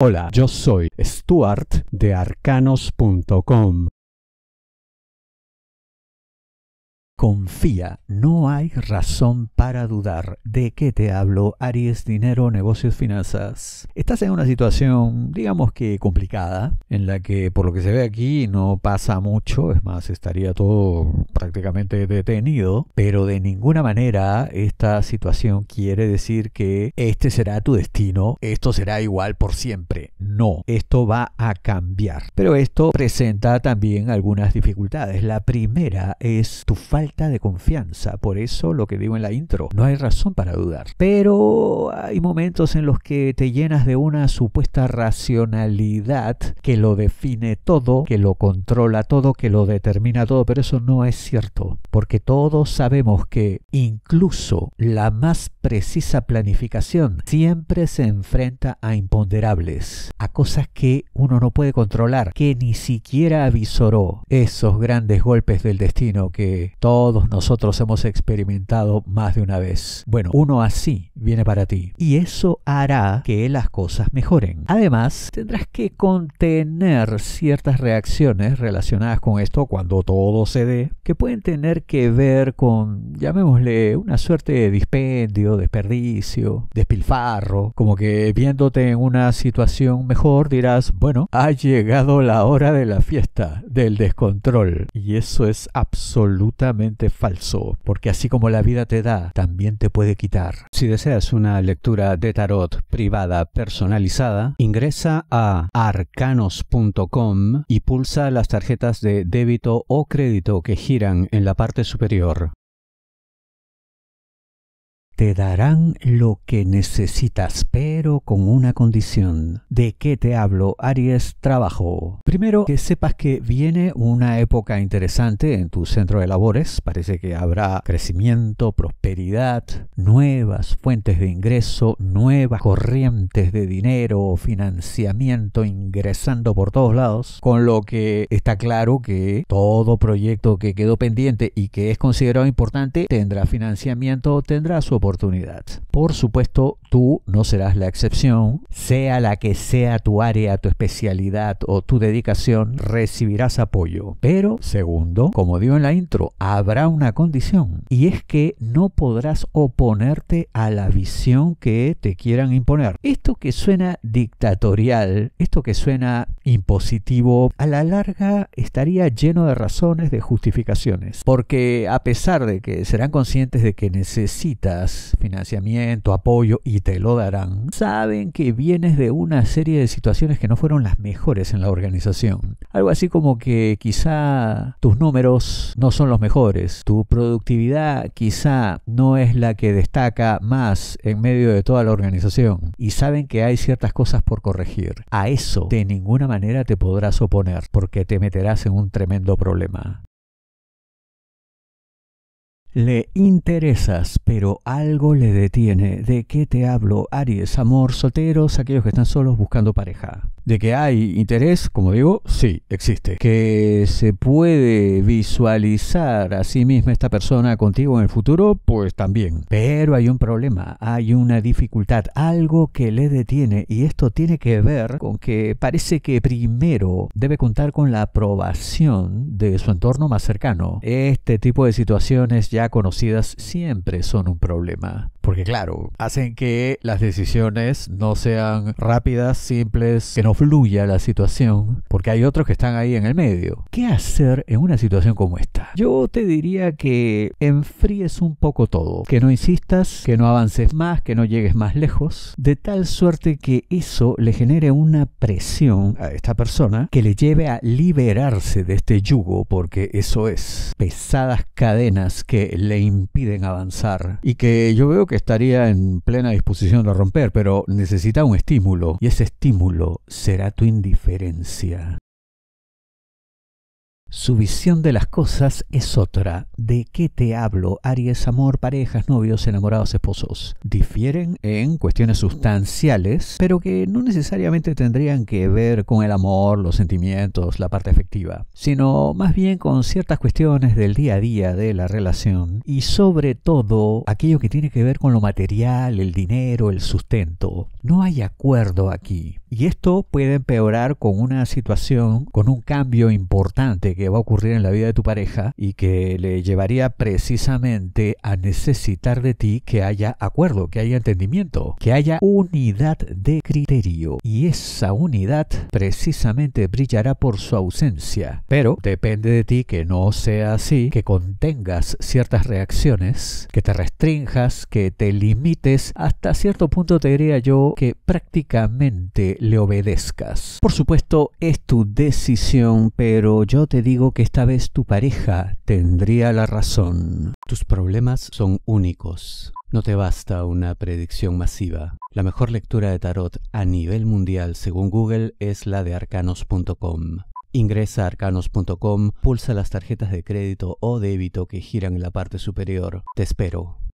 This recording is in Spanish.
Hola, yo soy Stuart de arcanos.com Confía, no hay razón para dudar. ¿De que te hablo? Aries, dinero, negocios, finanzas. Estás en una situación, digamos que complicada, en la que por lo que se ve aquí no pasa mucho, es más, estaría todo prácticamente detenido, pero de ninguna manera esta situación quiere decir que este será tu destino, esto será igual por siempre. No, esto va a cambiar. Pero esto presenta también algunas dificultades. La primera es tu falta de confianza. Por eso lo que digo en la intro, no hay razón para dudar. Pero hay momentos en los que te llenas de una supuesta racionalidad que lo define todo, que lo controla todo, que lo determina todo, pero eso no es cierto, porque todos sabemos que incluso la más precisa planificación siempre se enfrenta a imponderables, a cosas que uno no puede controlar, que ni siquiera avisoró esos grandes golpes del destino que todos todos nosotros hemos experimentado más de una vez. Bueno, uno así viene para ti. Y eso hará que las cosas mejoren. Además, tendrás que contener ciertas reacciones relacionadas con esto cuando todo se dé, que pueden tener que ver con, llamémosle, una suerte de dispendio, desperdicio, despilfarro, como que viéndote en una situación mejor dirás, bueno, ha llegado la hora de la fiesta, del descontrol. Y eso es absolutamente falso, porque así como la vida te da, también te puede quitar. Si deseas una lectura de tarot privada personalizada, ingresa a arcanos.com y pulsa las tarjetas de débito o crédito que giran en la parte superior. Te darán lo que necesitas, pero con una condición. ¿De qué te hablo, Aries? Trabajo. Primero, que sepas que viene una época interesante en tu centro de labores. Parece que habrá crecimiento, prosperidad, nuevas fuentes de ingreso, nuevas corrientes de dinero, financiamiento ingresando por todos lados. Con lo que está claro que todo proyecto que quedó pendiente y que es considerado importante tendrá financiamiento, tendrá su oportunidad. Por supuesto, tú no serás la excepción. Sea la que sea tu área, tu especialidad o tu dedicación, recibirás apoyo. Pero, segundo, como digo en la intro, habrá una condición y es que no podrás oponerte a la visión que te quieran imponer. Esto que suena dictatorial, esto que suena impositivo, a la larga estaría lleno de razones, de justificaciones. Porque a pesar de que serán conscientes de que necesitas financiamiento, apoyo y te lo darán, saben que vienes de una serie de situaciones que no fueron las mejores en la organización. Algo así como que quizá tus números no son los mejores, tu productividad quizá no es la que destaca más en medio de toda la organización y saben que hay ciertas cosas por corregir. A eso de ninguna manera te podrás oponer porque te meterás en un tremendo problema. Le interesas, pero algo le detiene. ¿De qué te hablo, Aries? Amor, solteros, aquellos que están solos buscando pareja. De que hay interés, como digo, sí, existe. Que se puede visualizar a sí misma esta persona contigo en el futuro, pues también. Pero hay un problema, hay una dificultad, algo que le detiene y esto tiene que ver con que parece que primero debe contar con la aprobación de su entorno más cercano. Este tipo de situaciones ya conocidas siempre son un problema. Porque claro, hacen que las decisiones no sean rápidas, simples, que no fluya la situación, porque hay otros que están ahí en el medio. ¿Qué hacer en una situación como esta? Yo te diría que enfríes un poco todo, que no insistas, que no avances más, que no llegues más lejos, de tal suerte que eso le genere una presión a esta persona que le lleve a liberarse de este yugo, porque eso es pesadas cadenas que le impiden avanzar y que yo veo que estaría en plena disposición de romper, pero necesita un estímulo y ese estímulo será tu indiferencia. Su visión de las cosas es otra. ¿De qué te hablo? Aries, amor, parejas, novios, enamorados, esposos. Difieren en cuestiones sustanciales, pero que no necesariamente tendrían que ver con el amor, los sentimientos, la parte afectiva, sino más bien con ciertas cuestiones del día a día de la relación y sobre todo aquello que tiene que ver con lo material, el dinero, el sustento. No hay acuerdo aquí. Y esto puede empeorar con una situación, con un cambio importante que va a ocurrir en la vida de tu pareja y que le llevaría precisamente a necesitar de ti que haya acuerdo, que haya entendimiento, que haya unidad de criterio. Y esa unidad precisamente brillará por su ausencia. Pero depende de ti que no sea así, que contengas ciertas reacciones, que te restringas, que te limites, hasta cierto punto te diría yo que prácticamente le obedezcas. Por supuesto, es tu decisión, pero yo te digo que esta vez tu pareja tendría la razón. Tus problemas son únicos. No te basta una predicción masiva. La mejor lectura de tarot a nivel mundial, según Google, es la de arcanos.com. Ingresa a arcanos.com, pulsa las tarjetas de crédito o débito que giran en la parte superior. Te espero.